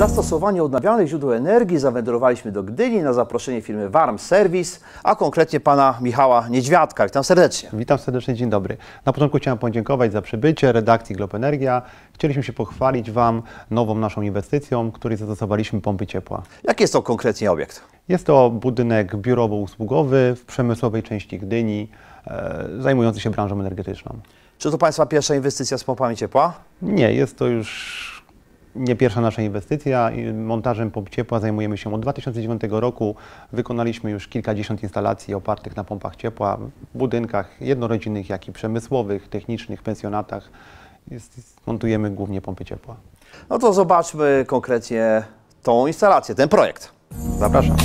zastosowanie odnawialnych źródeł energii zawędrowaliśmy do Gdyni na zaproszenie firmy Warm Service, a konkretnie pana Michała Niedźwiadka. Witam serdecznie. Witam serdecznie, dzień dobry. Na początku chciałem podziękować za przybycie redakcji Glob Energia. Chcieliśmy się pochwalić Wam nową naszą inwestycją, której zastosowaliśmy pompy ciepła. Jaki jest to konkretnie obiekt? Jest to budynek biurowo-usługowy w przemysłowej części Gdyni, e, zajmujący się branżą energetyczną. Czy to Państwa pierwsza inwestycja z pompami ciepła? Nie, jest to już nie pierwsza nasza inwestycja. Montażem pomp ciepła zajmujemy się od 2009 roku. Wykonaliśmy już kilkadziesiąt instalacji opartych na pompach ciepła w budynkach jednorodzinnych, jak i przemysłowych, technicznych, pensjonatach. montujemy głównie pompy ciepła. No to zobaczmy konkretnie tą instalację, ten projekt. Zapraszam.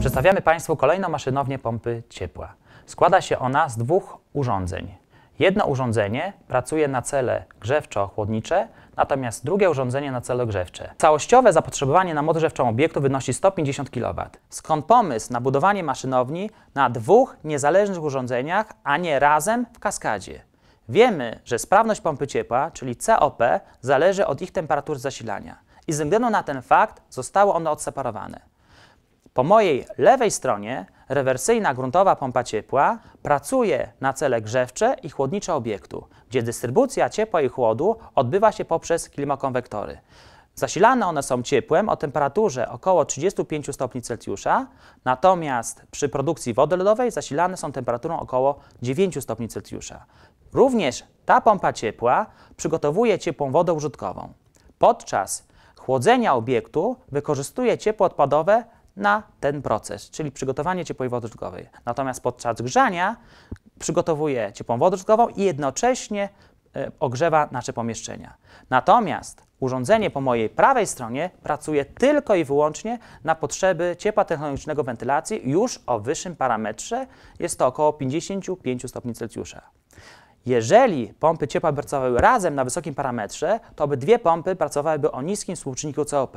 Przedstawiamy Państwu kolejną maszynownię pompy ciepła. Składa się ona z dwóch urządzeń. Jedno urządzenie pracuje na cele grzewczo-chłodnicze, natomiast drugie urządzenie na cele grzewcze. Całościowe zapotrzebowanie na moc grzewczą obiektu wynosi 150 kW. Skąd pomysł na budowanie maszynowni na dwóch niezależnych urządzeniach, a nie razem w kaskadzie? Wiemy, że sprawność pompy ciepła, czyli COP, zależy od ich temperatury zasilania i ze względu na ten fakt zostały one odseparowane. Po mojej lewej stronie Rewersyjna gruntowa pompa ciepła pracuje na cele grzewcze i chłodnicze obiektu, gdzie dystrybucja ciepła i chłodu odbywa się poprzez klimokonwektory. Zasilane one są ciepłem o temperaturze około 35 stopni Celsjusza, natomiast przy produkcji wody lodowej zasilane są temperaturą około 9 stopni Celsjusza. Również ta pompa ciepła przygotowuje ciepłą wodę użytkową. Podczas chłodzenia obiektu wykorzystuje ciepło odpadowe na ten proces, czyli przygotowanie ciepłej wody żdżowej. Natomiast podczas grzania przygotowuje ciepłą wodę żdżową i jednocześnie e, ogrzewa nasze pomieszczenia. Natomiast urządzenie po mojej prawej stronie pracuje tylko i wyłącznie na potrzeby ciepła technologicznego wentylacji już o wyższym parametrze, jest to około 55 stopni Celsjusza. Jeżeli pompy ciepła pracowały razem na wysokim parametrze, to obydwie pompy pracowałyby o niskim współczynniku COP.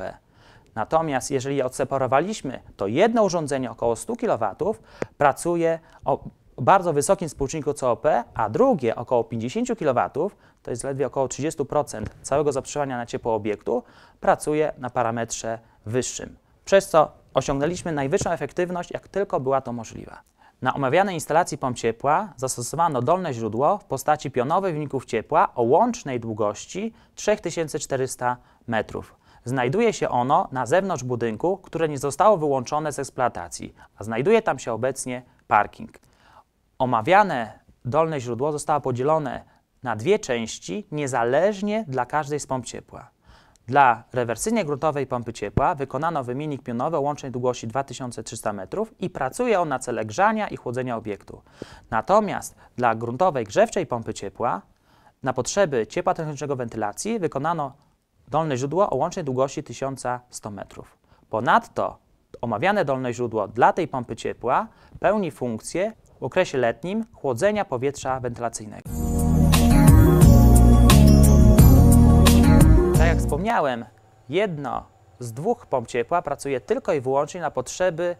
Natomiast jeżeli odseparowaliśmy to jedno urządzenie około 100 kW pracuje o bardzo wysokim współczynniku COP, a drugie około 50 kW, to jest zaledwie około 30% całego zapotrzebowania na ciepło obiektu, pracuje na parametrze wyższym, przez co osiągnęliśmy najwyższą efektywność, jak tylko była to możliwa. Na omawianej instalacji pomp ciepła zastosowano dolne źródło w postaci pionowych wyników ciepła o łącznej długości 3400 metrów Znajduje się ono na zewnątrz budynku, które nie zostało wyłączone z eksploatacji, a znajduje tam się obecnie parking. Omawiane dolne źródło zostało podzielone na dwie części, niezależnie dla każdej z pomp ciepła. Dla rewersyjnie gruntowej pompy ciepła wykonano wymiennik pionowy o łącznej długości 2300 metrów i pracuje on na cele grzania i chłodzenia obiektu. Natomiast dla gruntowej grzewczej pompy ciepła na potrzeby ciepła technicznego wentylacji wykonano dolne źródło o łącznej długości 1100 metrów. Ponadto omawiane dolne źródło dla tej pompy ciepła pełni funkcję w okresie letnim chłodzenia powietrza wentylacyjnego. Tak jak wspomniałem, jedno z dwóch pomp ciepła pracuje tylko i wyłącznie na potrzeby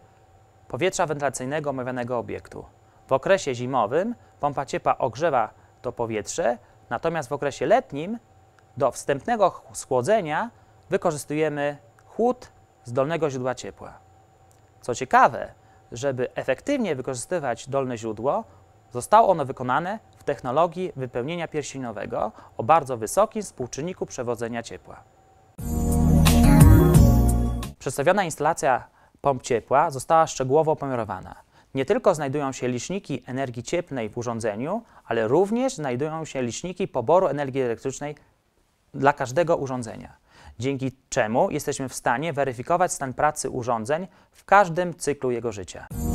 powietrza wentylacyjnego omawianego obiektu. W okresie zimowym pompa ciepła ogrzewa to powietrze, natomiast w okresie letnim do wstępnego schłodzenia wykorzystujemy chłód z dolnego źródła ciepła. Co ciekawe, żeby efektywnie wykorzystywać dolne źródło, zostało ono wykonane w technologii wypełnienia piersiynowego o bardzo wysokim współczynniku przewodzenia ciepła. Przedstawiona instalacja pomp ciepła została szczegółowo pomiarowana. Nie tylko znajdują się liczniki energii cieplnej w urządzeniu, ale również znajdują się liczniki poboru energii elektrycznej dla każdego urządzenia, dzięki czemu jesteśmy w stanie weryfikować stan pracy urządzeń w każdym cyklu jego życia.